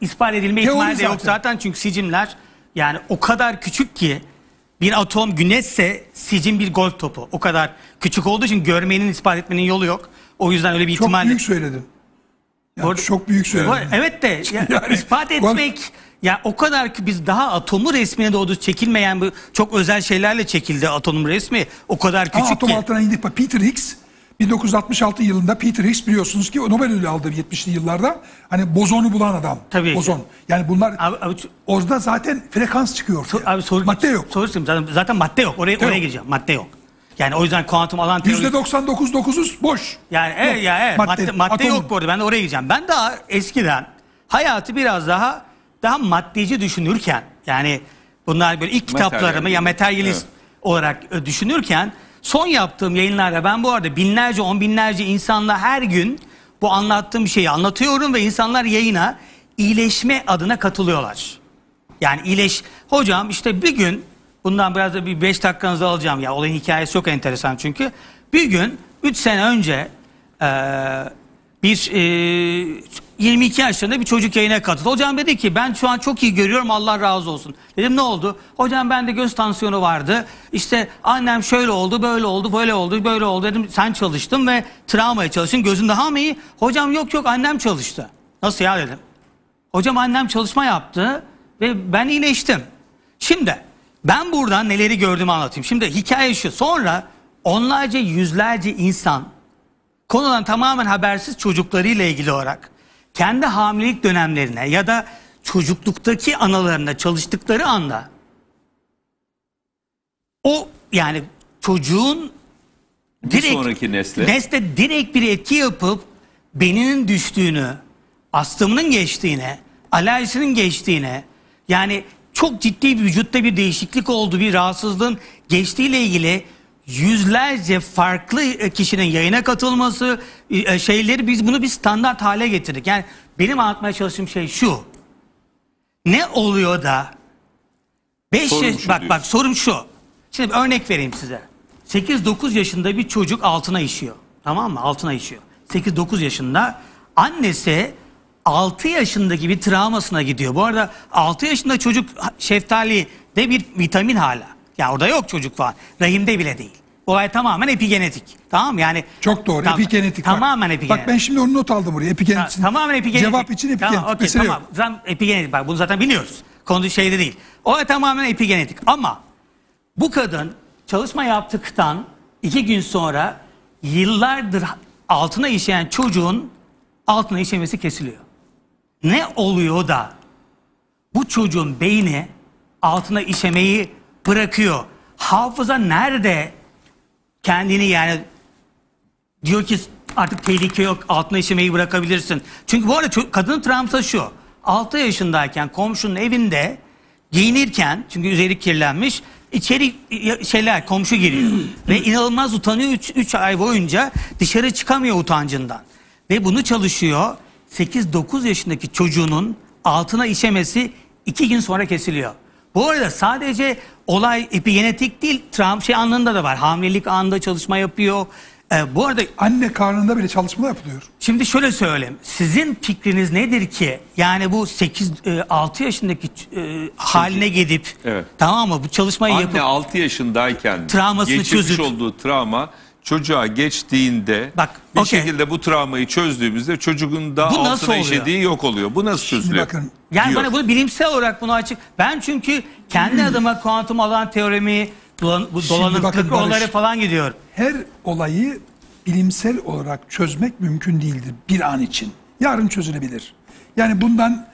İspat edilme Teori ihtimali de yok zaten. çünkü sicimler yani o kadar küçük ki bir atom güneşse sicim bir golf topu. O kadar küçük olduğu için görmenin ispat etmenin yolu yok. O yüzden öyle bir Çok ihtimal büyük söyledim. Yani çok büyük söyledim. Evet de ya, Yani- ispat etmek ya o kadar ki biz daha atomu resmine doğru çekilmeyen bu çok özel şeylerle çekildi atomun resmi. O kadar küçük Aa, atom ki. altına indik. Bak Peter Higgs 1966 yılında Peter Higgs biliyorsunuz ki Nobel ödülü aldı 70'li yıllarda. Hani bozonu bulan adam. Tabii Bozon. Ki. Yani bunlar abi, abi, orada zaten frekans çıkıyor. So, abi soru, madde yok. Soru zaten, zaten madde yok. Oraya, oraya yok. gireceğim. Madde yok. Yani o yüzden kuantum alan teorisi... %99.9'uz boş. Yani e, yok. ya, e, madde, madde, yok bu arada. Ben de oraya gideceğim Ben daha eskiden hayatı biraz daha daha maddeci düşünürken yani bunlar böyle ilk kitaplarımı ya materyalist evet. olarak e, düşünürken Son yaptığım yayınlarda ben bu arada binlerce on binlerce insanla her gün bu anlattığım şeyi anlatıyorum ve insanlar yayına iyileşme adına katılıyorlar. Yani iyileş hocam işte bir gün bundan biraz da bir beş dakikanızı alacağım ya olayın hikayesi çok enteresan çünkü. Bir gün üç sene önce e, bir e, 22 yaşında bir çocuk yayına katıldı. Hocam dedi ki ben şu an çok iyi görüyorum Allah razı olsun. Dedim ne oldu? Hocam bende göz tansiyonu vardı. İşte annem şöyle oldu, böyle oldu, böyle oldu, böyle oldu. Dedim sen çalıştın ve travmaya çalışın Gözün daha mı iyi? Hocam yok yok annem çalıştı. Nasıl ya dedim. Hocam annem çalışma yaptı ve ben iyileştim. Şimdi ben buradan neleri gördüğümü anlatayım. Şimdi hikaye şu. Sonra onlarca yüzlerce insan konudan tamamen habersiz çocuklarıyla ilgili olarak kendi hamilelik dönemlerine ya da çocukluktaki analarına çalıştıkları anda o yani çocuğun bir direkt, sonraki nesle. nesle direkt bir etki yapıp beninin düştüğünü, astımının geçtiğine, alerjisinin geçtiğine yani çok ciddi bir vücutta bir değişiklik oldu, bir rahatsızlığın geçtiğiyle ilgili yüzlerce farklı e, kişinin yayına katılması e, e, şeyleri biz bunu bir standart hale getirdik. Yani benim anlatmaya çalıştığım şey şu. Ne oluyor da 5 yaş bak diyorsun. bak sorum şu. Şimdi bir örnek vereyim size. 8-9 yaşında bir çocuk altına işiyor. Tamam mı? Altına işiyor. 8-9 yaşında annesi 6 yaşındaki bir travmasına gidiyor. Bu arada 6 yaşında çocuk şeftali de bir vitamin hala. Ya orada yok çocuk falan. Rahimde bile değil. Olay tamamen epigenetik. Tamam mı? Yani çok doğru. Tam, epigenetik. Tamamen bak. epigenetik. Bak ben şimdi onu not aldım buraya. Epigenetik. Ta, tamamen epigenetik. Cevap için epigenetik. Tamam, okay, tamam. Yok. Zaten epigenetik. Bak bunu zaten biliyoruz. Konu şeyde değil. Olay tamamen epigenetik. Ama bu kadın çalışma yaptıktan iki gün sonra yıllardır altına işeyen çocuğun altına işemesi kesiliyor. Ne oluyor da bu çocuğun beyni altına işemeyi bırakıyor? Hafıza nerede Kendini yani diyor ki artık tehlike yok altına işemeyi bırakabilirsin. Çünkü bu arada kadının travması şu. 6 yaşındayken komşunun evinde giyinirken çünkü üzeri kirlenmiş içeri şeyler komşu giriyor ve inanılmaz utanıyor 3 ay boyunca dışarı çıkamıyor utancından. Ve bunu çalışıyor 8-9 yaşındaki çocuğunun altına işemesi 2 gün sonra kesiliyor. Bu arada sadece olay epigenetik değil, travm şey anında da var. Hamilelik anında çalışma yapıyor. Ee, bu arada Anne karnında bile çalışma yapılıyor. şimdi şöyle söyleyeyim. Sizin fikriniz nedir ki? Yani bu 8 e, 6 yaşındaki e, haline gidip Evet. tamam mı? Bu çalışmayı Anne yapıp 6 yaşındayken Travmasını geçirmiş çözüp. olduğu travma çocuğa geçtiğinde Bak, bir okey. şekilde bu travmayı çözdüğümüzde çocuğun da Bu nasıl altına oluyor? yok oluyor. Bu nasıl çözülüyor? bakın, Yani diyor. bana bunu bilimsel olarak bunu açık. Ben çünkü kendi adıma kuantum alan teoremi, dolan, dolanıklık Barış. falan gidiyor. Her olayı bilimsel olarak çözmek mümkün değildir bir an için. Yarın çözülebilir. Yani bundan